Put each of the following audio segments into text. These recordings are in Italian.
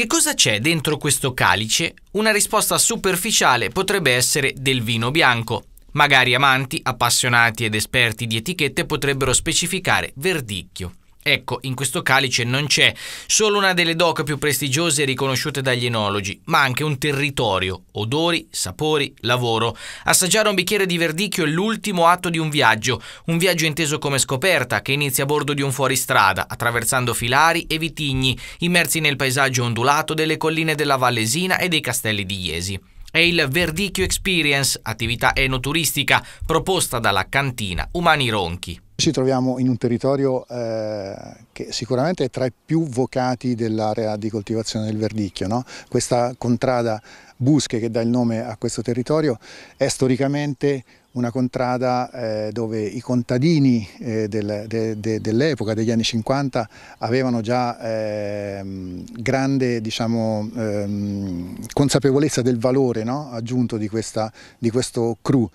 Che cosa c'è dentro questo calice? Una risposta superficiale potrebbe essere del vino bianco. Magari amanti, appassionati ed esperti di etichette potrebbero specificare verdicchio. Ecco, in questo calice non c'è solo una delle doc più prestigiose e riconosciute dagli enologi, ma anche un territorio, odori, sapori, lavoro. Assaggiare un bicchiere di verdicchio è l'ultimo atto di un viaggio, un viaggio inteso come scoperta che inizia a bordo di un fuoristrada, attraversando filari e vitigni, immersi nel paesaggio ondulato delle colline della Vallesina e dei castelli di Iesi è il Verdicchio Experience, attività enoturistica proposta dalla cantina Umani Ronchi. Ci troviamo in un territorio eh, che sicuramente è tra i più vocati dell'area di coltivazione del verdicchio. No? Questa contrada Busche che dà il nome a questo territorio è storicamente una contrada eh, dove i contadini eh, del, de, de, dell'epoca, degli anni 50, avevano già ehm, grande diciamo, ehm, consapevolezza del valore no? aggiunto di, questa, di, questo crew.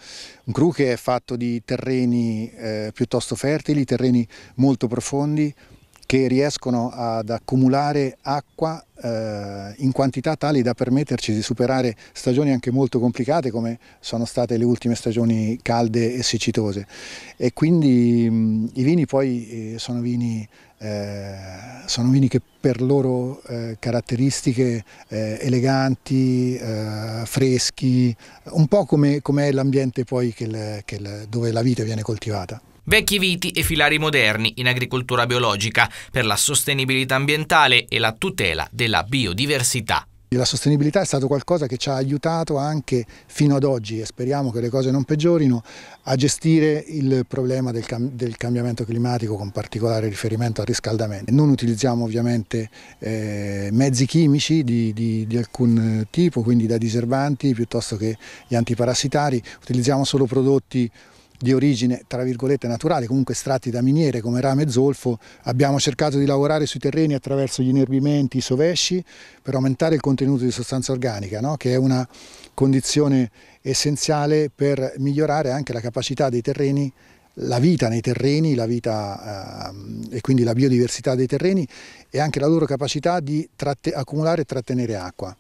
Un cru che è fatto di terreni eh, piuttosto fertili, terreni molto profondi, che riescono ad accumulare acqua eh, in quantità tali da permetterci di superare stagioni anche molto complicate come sono state le ultime stagioni calde e siccitose e quindi mh, mm, i vini poi eh, sono, vini, eh, sono vini che per loro eh, caratteristiche eh, eleganti, eh, freschi, un po' come, come è l'ambiente poi che il, che il, dove la vite viene coltivata vecchie viti e filari moderni in agricoltura biologica per la sostenibilità ambientale e la tutela della biodiversità. La sostenibilità è stato qualcosa che ci ha aiutato anche fino ad oggi e speriamo che le cose non peggiorino a gestire il problema del, cam del cambiamento climatico con particolare riferimento al riscaldamento. Non utilizziamo ovviamente eh, mezzi chimici di, di, di, alcun tipo, quindi da diserbanti piuttosto che gli antiparassitari, utilizziamo solo prodotti di origine tra virgolette naturale, comunque estratti da miniere come rame e zolfo, abbiamo cercato di lavorare sui terreni attraverso gli inerbimenti, i sovesci, per aumentare il contenuto di sostanza organica, no? che è una condizione essenziale per migliorare anche la capacità dei terreni, la vita nei terreni, la vita eh, e quindi la biodiversità dei terreni e anche la loro capacità di accumulare e trattenere acqua.